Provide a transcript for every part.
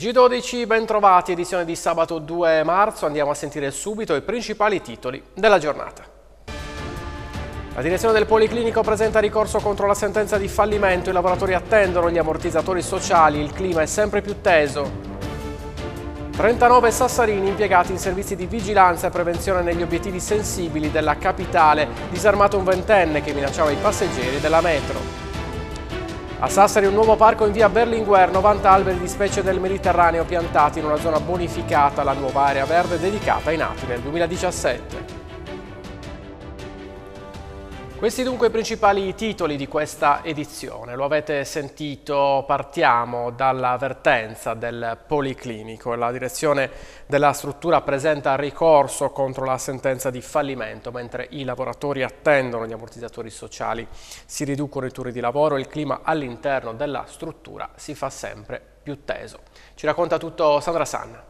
G12, bentrovati, edizione di sabato 2 marzo, andiamo a sentire subito i principali titoli della giornata. La direzione del Policlinico presenta ricorso contro la sentenza di fallimento, i lavoratori attendono gli ammortizzatori sociali, il clima è sempre più teso. 39 sassarini impiegati in servizi di vigilanza e prevenzione negli obiettivi sensibili della capitale, disarmato un ventenne che minacciava i passeggeri della metro. A Sassari un nuovo parco in via Berlinguer, 90 alberi di specie del Mediterraneo piantati in una zona bonificata, la nuova area verde dedicata ai nati nel 2017. Questi dunque i principali titoli di questa edizione, lo avete sentito, partiamo dall'avvertenza del Policlinico. La direzione della struttura presenta ricorso contro la sentenza di fallimento, mentre i lavoratori attendono gli ammortizzatori sociali, si riducono i turni di lavoro e il clima all'interno della struttura si fa sempre più teso. Ci racconta tutto Sandra Sanna.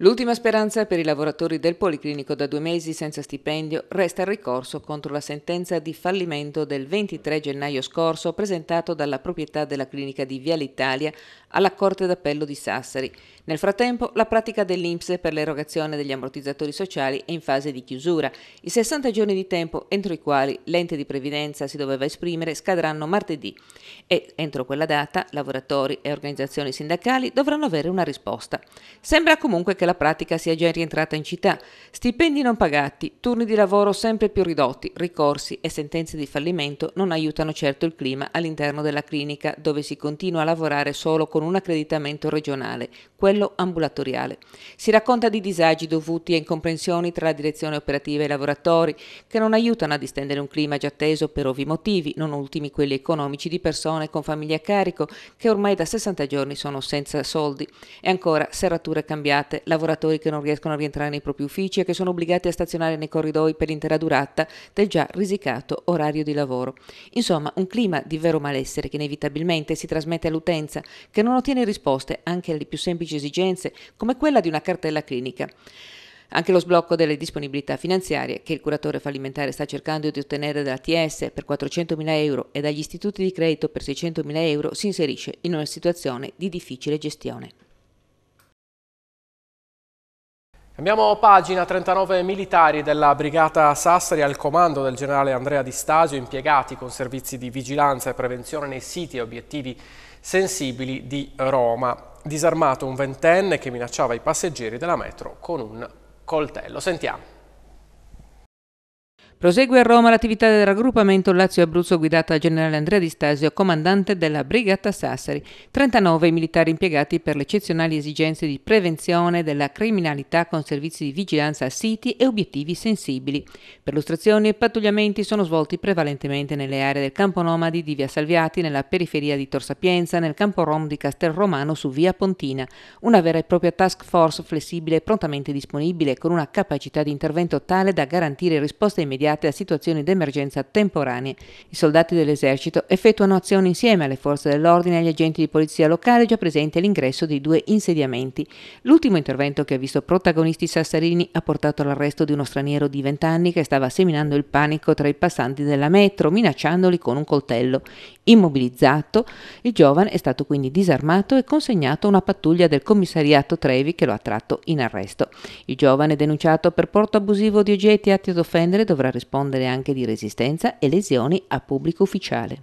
L'ultima speranza per i lavoratori del Policlinico da due mesi senza stipendio resta il ricorso contro la sentenza di fallimento del 23 gennaio scorso presentato dalla proprietà della clinica di Viale Italia alla Corte d'Appello di Sassari. Nel frattempo, la pratica dell'INPS per l'erogazione degli ammortizzatori sociali è in fase di chiusura. I 60 giorni di tempo entro i quali l'ente di previdenza si doveva esprimere scadranno martedì e entro quella data lavoratori e organizzazioni sindacali dovranno avere una risposta. Sembra comunque che la pratica sia già rientrata in città. Stipendi non pagati, turni di lavoro sempre più ridotti, ricorsi e sentenze di fallimento non aiutano certo il clima all'interno della clinica dove si continua a lavorare solo con un accreditamento regionale, quello livello ambulatoriale. Si racconta di disagi dovuti a incomprensioni tra la direzione operativa e i lavoratori, che non aiutano a distendere un clima già teso per ovvi motivi, non ultimi quelli economici di persone con famiglie a carico, che ormai da 60 giorni sono senza soldi. E ancora serrature cambiate, lavoratori che non riescono a rientrare nei propri uffici e che sono obbligati a stazionare nei corridoi per l'intera durata del già risicato orario di lavoro. Insomma, un clima di vero malessere che inevitabilmente si trasmette all'utenza, che non ottiene risposte anche alle più semplici esigenze esigenze come quella di una cartella clinica. Anche lo sblocco delle disponibilità finanziarie che il curatore fallimentare sta cercando di ottenere TS per 400.000 euro e dagli istituti di credito per 600.000 euro si inserisce in una situazione di difficile gestione. Cambiamo pagina, 39 militari della brigata Sassari al comando del generale Andrea Di Stasio impiegati con servizi di vigilanza e prevenzione nei siti e obiettivi sensibili di Roma disarmato un ventenne che minacciava i passeggeri della metro con un coltello. Sentiamo. Prosegue a Roma l'attività del raggruppamento Lazio-Abruzzo guidata dal generale Andrea Di Stasio, comandante della Brigata Sassari. 39 militari impiegati per le eccezionali esigenze di prevenzione della criminalità con servizi di vigilanza a siti e obiettivi sensibili. Perlustrazioni e pattugliamenti sono svolti prevalentemente nelle aree del campo nomadi di Via Salviati, nella periferia di Tor Sapienza, nel campo rom di Castel Romano su Via Pontina. Una vera e propria task force flessibile e prontamente disponibile con una capacità di intervento tale da garantire risposte immediate collegate a situazioni d'emergenza temporanee. I soldati dell'esercito effettuano azioni insieme alle forze dell'ordine e agli agenti di polizia locale già presenti all'ingresso dei due insediamenti. L'ultimo intervento che ha visto protagonisti sassarini ha portato all'arresto di uno straniero di 20 anni che stava seminando il panico tra i passanti della metro, minacciandoli con un coltello. Immobilizzato, il giovane è stato quindi disarmato e consegnato a una pattuglia del commissariato Trevi che lo ha tratto in arresto. Il giovane denunciato per porto abusivo di oggetti atti ad offendere dovrà rispondere anche di resistenza e lesioni a pubblico ufficiale.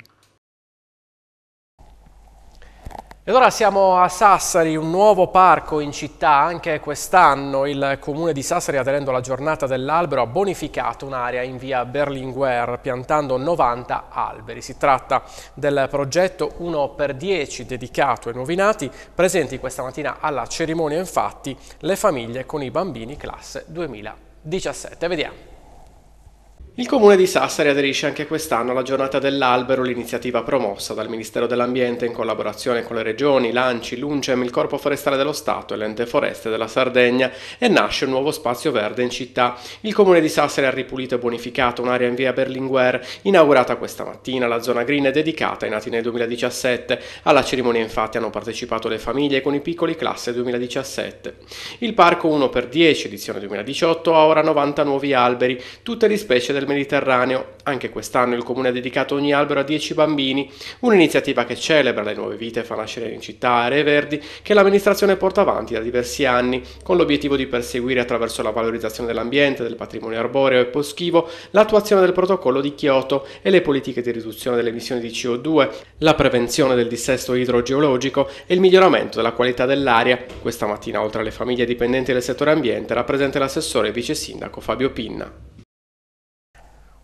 E ora siamo a Sassari, un nuovo parco in città, anche quest'anno il comune di Sassari aderendo alla giornata dell'albero ha bonificato un'area in via Berlinguer piantando 90 alberi. Si tratta del progetto 1x10 dedicato ai nuovi nati, presenti questa mattina alla cerimonia infatti le famiglie con i bambini classe 2017. Vediamo. Il comune di Sassari aderisce anche quest'anno alla giornata dell'albero, l'iniziativa promossa dal Ministero dell'Ambiente in collaborazione con le regioni, l'Anci, l'Uncem, il Corpo Forestale dello Stato e l'Ente Foreste della Sardegna e nasce un nuovo spazio verde in città. Il comune di Sassari ha ripulito e bonificato un'area in via Berlinguer, inaugurata questa mattina la zona green è dedicata ai nati nel 2017. Alla cerimonia infatti hanno partecipato le famiglie con i piccoli classe 2017. Il parco 1x10 edizione 2018 ha ora 90 nuovi alberi, tutte di specie del del Mediterraneo. Anche quest'anno il comune ha dedicato ogni albero a 10 bambini, un'iniziativa che celebra le nuove vite e fa nascere in città aree verdi che l'amministrazione porta avanti da diversi anni, con l'obiettivo di perseguire attraverso la valorizzazione dell'ambiente, del patrimonio arboreo e boschivo, l'attuazione del protocollo di Kyoto e le politiche di riduzione delle emissioni di CO2, la prevenzione del dissesto idrogeologico e il miglioramento della qualità dell'aria. Questa mattina, oltre alle famiglie dipendenti del settore ambiente, era presente l'assessore e vice sindaco Fabio Pinna.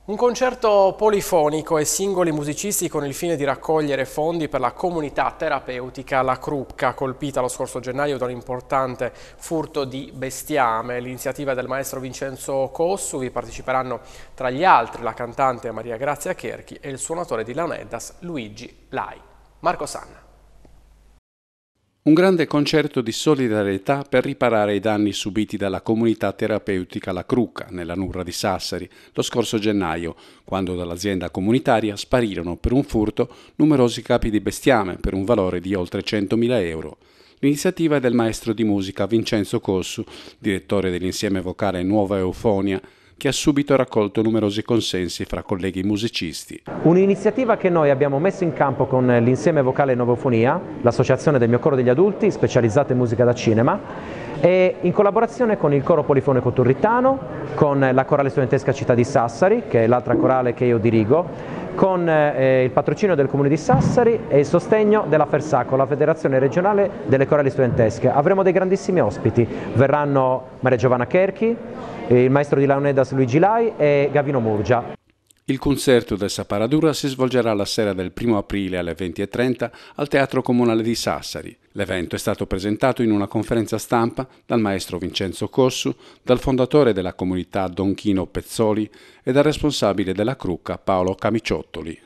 Un concerto polifonico e singoli musicisti con il fine di raccogliere fondi per la comunità terapeutica La Crucca, colpita lo scorso gennaio da un importante furto di bestiame. L'iniziativa del maestro Vincenzo Cossu vi parteciperanno tra gli altri la cantante Maria Grazia Cherchi e il suonatore di Laneddas Luigi Lai. Marco Sanna. Un grande concerto di solidarietà per riparare i danni subiti dalla comunità terapeutica La Cruca nella Nurra di Sassari lo scorso gennaio, quando dall'azienda comunitaria sparirono per un furto numerosi capi di bestiame per un valore di oltre 100.000 euro. L'iniziativa è del maestro di musica Vincenzo Cossu, direttore dell'insieme vocale Nuova Eufonia, che ha subito raccolto numerosi consensi fra colleghi musicisti. Un'iniziativa che noi abbiamo messo in campo con l'insieme vocale Novofonia, l'associazione del mio coro degli adulti specializzata in musica da cinema, e in collaborazione con il coro Polifone Coturritano, con la corale studentesca Città di Sassari, che è l'altra corale che io dirigo, con eh, il patrocinio del Comune di Sassari e il sostegno della Fersaco, la Federazione Regionale delle Corali Studentesche. Avremo dei grandissimi ospiti, verranno Maria Giovanna Kerchi, il maestro di Launedas Luigi Lai e Gavino Murgia. Il concerto del Saparadura si svolgerà la sera del 1 aprile alle 20.30 al Teatro Comunale di Sassari. L'evento è stato presentato in una conferenza stampa dal maestro Vincenzo Cossu, dal fondatore della comunità Don Chino Pezzoli e dal responsabile della Crucca Paolo Camiciottoli.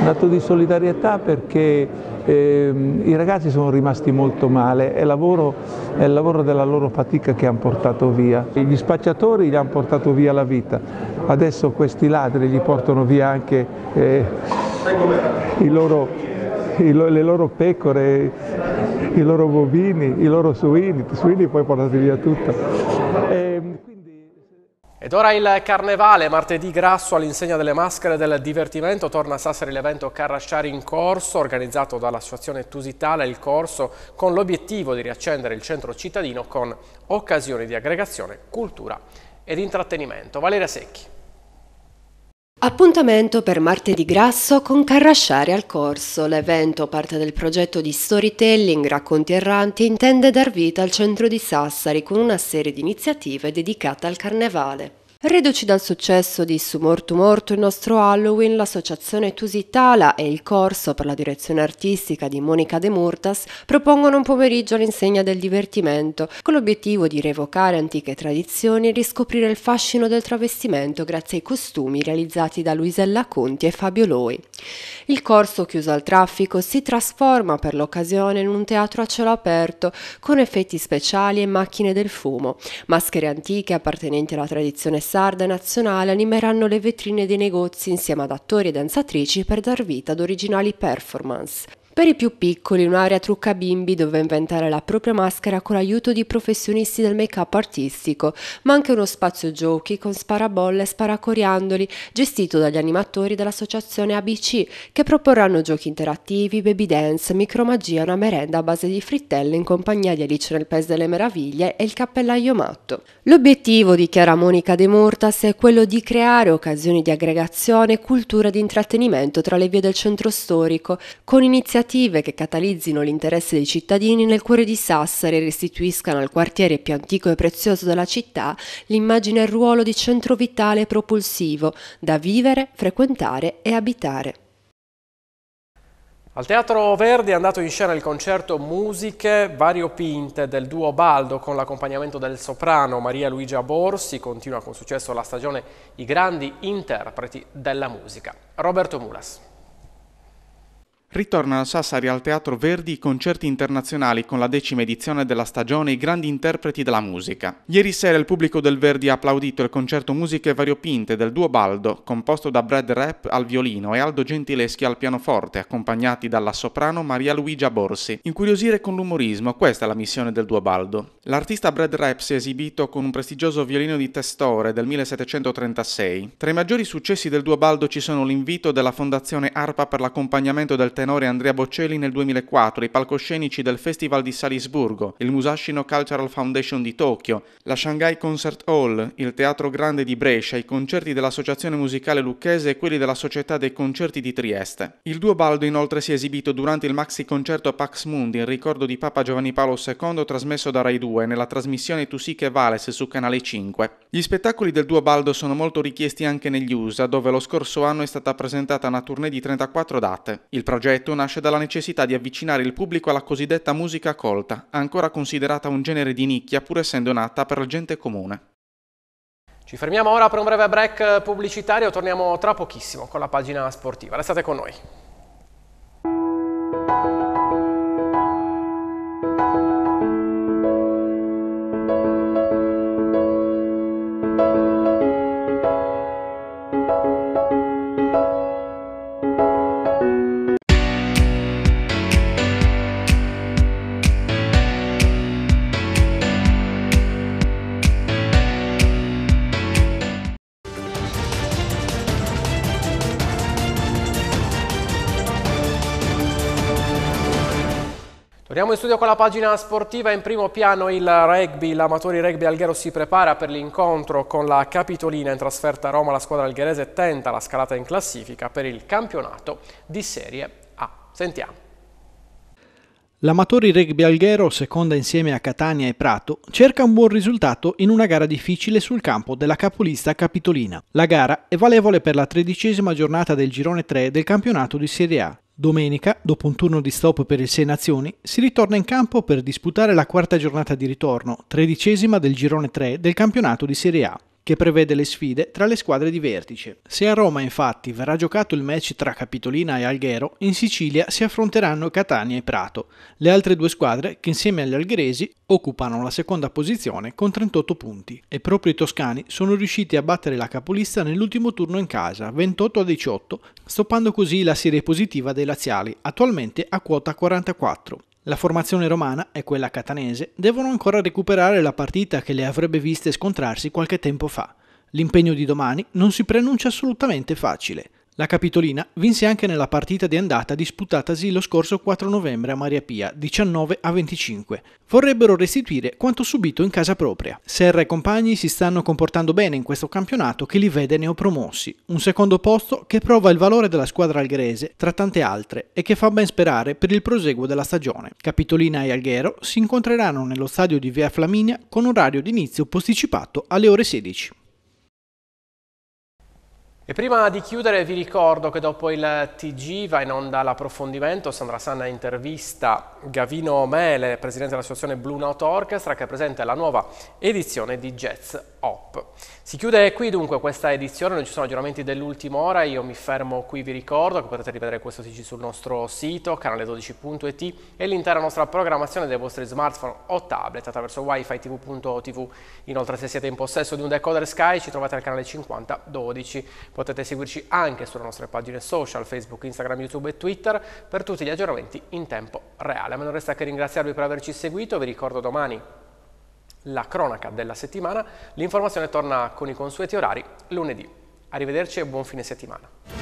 Un atto di solidarietà perché eh, i ragazzi sono rimasti molto male, è, lavoro, è, il lavoro della loro fatica che hanno portato via. Gli spacciatori gli hanno portato via la vita, adesso questi ladri gli portano via anche eh, i loro, i lo, le loro pecore, i loro bovini, i loro suini, i suini poi portati via tutto. Ed ora il carnevale, martedì grasso all'insegna delle maschere del divertimento, torna a Sassari l'evento Carrasciari in corso, organizzato dall'associazione Tusitala Il Corso, con l'obiettivo di riaccendere il centro cittadino con occasioni di aggregazione, cultura ed intrattenimento. Valeria Secchi. Appuntamento per martedì grasso con Carrasciare al corso. L'evento, parte del progetto di storytelling Racconti erranti, intende dar vita al centro di Sassari con una serie di iniziative dedicate al carnevale. Reduci dal successo di Su Morto Morto il nostro Halloween, l'associazione Tusitala e il corso per la direzione artistica di Monica De Murtas propongono un pomeriggio all'insegna del divertimento, con l'obiettivo di revocare antiche tradizioni e riscoprire il fascino del travestimento grazie ai costumi realizzati da Luisella Conti e Fabio Loi. Il corso chiuso al traffico si trasforma per l'occasione in un teatro a cielo aperto con effetti speciali e macchine del fumo, maschere antiche appartenenti alla tradizione sarda nazionale animeranno le vetrine dei negozi insieme ad attori e danzatrici per dar vita ad originali performance. Per i più piccoli, un'area trucca bimbi dove inventare la propria maschera con l'aiuto di professionisti del make-up artistico, ma anche uno spazio giochi con sparabolle e sparacoriandoli, gestito dagli animatori dell'associazione ABC, che proporranno giochi interattivi, baby dance, micromagia, una merenda a base di frittelle in compagnia di Alice nel Paese delle Meraviglie e il cappellaio matto. L'obiettivo, dichiara Monica De Mortas, è quello di creare occasioni di aggregazione e cultura di intrattenimento tra le vie del centro storico, con iniziative iniziative che catalizzino l'interesse dei cittadini nel cuore di Sassari e restituiscano al quartiere più antico e prezioso della città l'immagine e il ruolo di centro vitale e propulsivo da vivere, frequentare e abitare. Al Teatro Verdi è andato in scena il concerto Musiche variopinte del duo Baldo con l'accompagnamento del soprano Maria Luigia Borsi. Continua con successo la stagione I grandi interpreti della musica. Roberto Mulas. Ritornano a Sassari al Teatro Verdi i concerti internazionali con la decima edizione della stagione I grandi interpreti della musica. Ieri sera il pubblico del Verdi ha applaudito il concerto Musiche Variopinte del duo Baldo, composto da Brad Rapp al violino e Aldo Gentileschi al pianoforte, accompagnati dalla soprano Maria Luigia Borsi. Incuriosire con l'umorismo, questa è la missione del duo Baldo. L'artista Brad Rapp si è esibito con un prestigioso violino di testore del 1736. Tra i maggiori successi del duo Baldo ci sono l'invito della Fondazione Arpa per l'accompagnamento del tenore Andrea Bocelli nel 2004, i palcoscenici del Festival di Salisburgo, il Musashino Cultural Foundation di Tokyo, la Shanghai Concert Hall, il Teatro Grande di Brescia, i concerti dell'Associazione Musicale Lucchese e quelli della Società dei Concerti di Trieste. Il duo Baldo inoltre si è esibito durante il maxi concerto Pax Mundi in ricordo di Papa Giovanni Paolo II trasmesso da Rai 2 nella trasmissione Tu sì che vales su Canale 5. Gli spettacoli del duo Baldo sono molto richiesti anche negli USA, dove lo scorso anno è stata presentata una tournée di 34 date. Il progetto progetto nasce dalla necessità di avvicinare il pubblico alla cosiddetta musica colta, ancora considerata un genere di nicchia pur essendo nata per la gente comune. Ci fermiamo ora per un breve break pubblicitario, torniamo tra pochissimo con la pagina sportiva. Restate con noi. Torniamo in studio con la pagina sportiva, in primo piano il rugby, l'amatori rugby Alghero si prepara per l'incontro con la Capitolina in trasferta a Roma, la squadra algherese tenta la scalata in classifica per il campionato di Serie A. Sentiamo. L'amatori rugby Alghero, seconda insieme a Catania e Prato, cerca un buon risultato in una gara difficile sul campo della capolista Capitolina. La gara è valevole per la tredicesima giornata del girone 3 del campionato di Serie A. Domenica, dopo un turno di stop per il Sei Nazioni, si ritorna in campo per disputare la quarta giornata di ritorno, tredicesima del girone 3 del campionato di Serie A che prevede le sfide tra le squadre di vertice. Se a Roma infatti verrà giocato il match tra Capitolina e Alghero, in Sicilia si affronteranno Catania e Prato, le altre due squadre che insieme agli algheresi occupano la seconda posizione con 38 punti. E proprio i toscani sono riusciti a battere la capolista nell'ultimo turno in casa, 28 a 18, stoppando così la serie positiva dei laziali, attualmente a quota 44. La formazione romana e quella catanese devono ancora recuperare la partita che le avrebbe viste scontrarsi qualche tempo fa. L'impegno di domani non si preannuncia assolutamente facile. La Capitolina vinse anche nella partita di andata disputatasi lo scorso 4 novembre a Maria Pia, 19 a 25. Vorrebbero restituire quanto subito in casa propria. Serra e compagni si stanno comportando bene in questo campionato che li vede neopromossi. Un secondo posto che prova il valore della squadra algrese tra tante altre e che fa ben sperare per il proseguo della stagione. Capitolina e Alghero si incontreranno nello stadio di Via Flaminia con orario di inizio posticipato alle ore 16. E prima di chiudere vi ricordo che dopo il TG va in onda l'approfondimento, Sandra Sanna intervista Gavino Mele, presidente dell'associazione Blue Note Orchestra, che presenta la nuova edizione di Jazz Hop. Si chiude qui dunque questa edizione, non ci sono aggiornamenti dell'ultima ora, io mi fermo qui, vi ricordo che potete rivedere questo TG sul nostro sito, canale12.it e l'intera nostra programmazione dei vostri smartphone o tablet attraverso wifi tv.tv. Inoltre se siete in possesso di un decoder Sky ci trovate al canale 5012. Potete seguirci anche sulle nostre pagine social, Facebook, Instagram, YouTube e Twitter per tutti gli aggiornamenti in tempo reale. A me non resta che ringraziarvi per averci seguito, vi ricordo domani la cronaca della settimana, l'informazione torna con i consueti orari lunedì. Arrivederci e buon fine settimana.